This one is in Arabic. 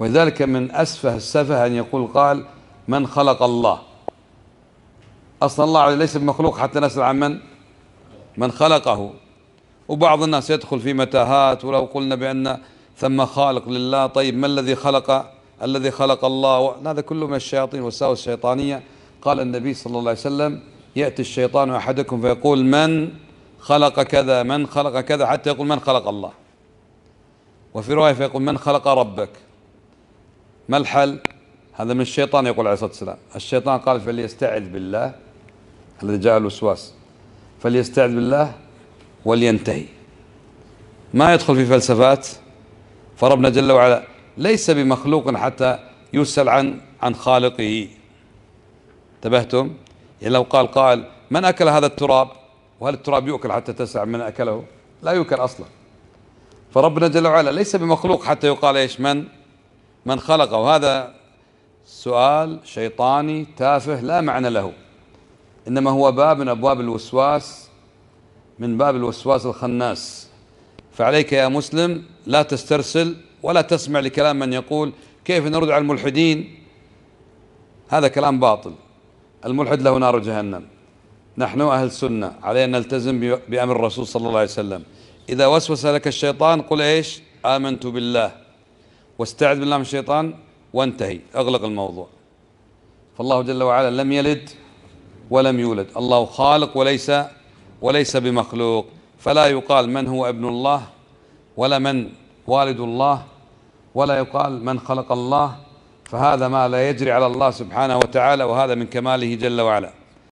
وذلك من أسفه السفه أن يقول قال من خلق الله أصلا الله ليس بمخلوق حتى نسأل عن من من خلقه وبعض الناس يدخل في متاهات ولو قلنا بأن ثم خالق لله طيب ما الذي خلق الذي خلق الله هذا كله من الشياطين والساوس الشيطانية قال النبي صلى الله عليه وسلم يأتي الشيطان أحدكم فيقول من خلق كذا من خلق كذا حتى يقول من خلق الله وفي رواية فيقول من خلق ربك ما الحل هذا من الشيطان يقول عليه الصلاة والسلام الشيطان قال فليستعذ بالله الذي جاء الوسواس فليستعذ بالله ولينتهي ما يدخل في فلسفات فربنا جل وعلا ليس بمخلوق حتى يسأل عن عن خالقه انتبهتم يعني لو قال قائل من أكل هذا التراب وهل التراب يؤكل حتى تسع من أكله لا يؤكل أصلا فربنا جل وعلا ليس بمخلوق حتى يقال إيش من من خلقه هذا سؤال شيطاني تافه لا معنى له إنما هو باب من أبواب الوسواس من باب الوسواس الخناس فعليك يا مسلم لا تسترسل ولا تسمع لكلام من يقول كيف نرد على الملحدين هذا كلام باطل الملحد له نار جهنم نحن أهل السنة علينا نلتزم بأمر الرسول صلى الله عليه وسلم إذا وسوس لك الشيطان قل إيش آمنت بالله واستعذ بالله من الشيطان وانتهي اغلق الموضوع فالله جل وعلا لم يلد ولم يولد الله خالق وليس وليس بمخلوق فلا يقال من هو ابن الله ولا من والد الله ولا يقال من خلق الله فهذا ما لا يجري على الله سبحانه وتعالى وهذا من كماله جل وعلا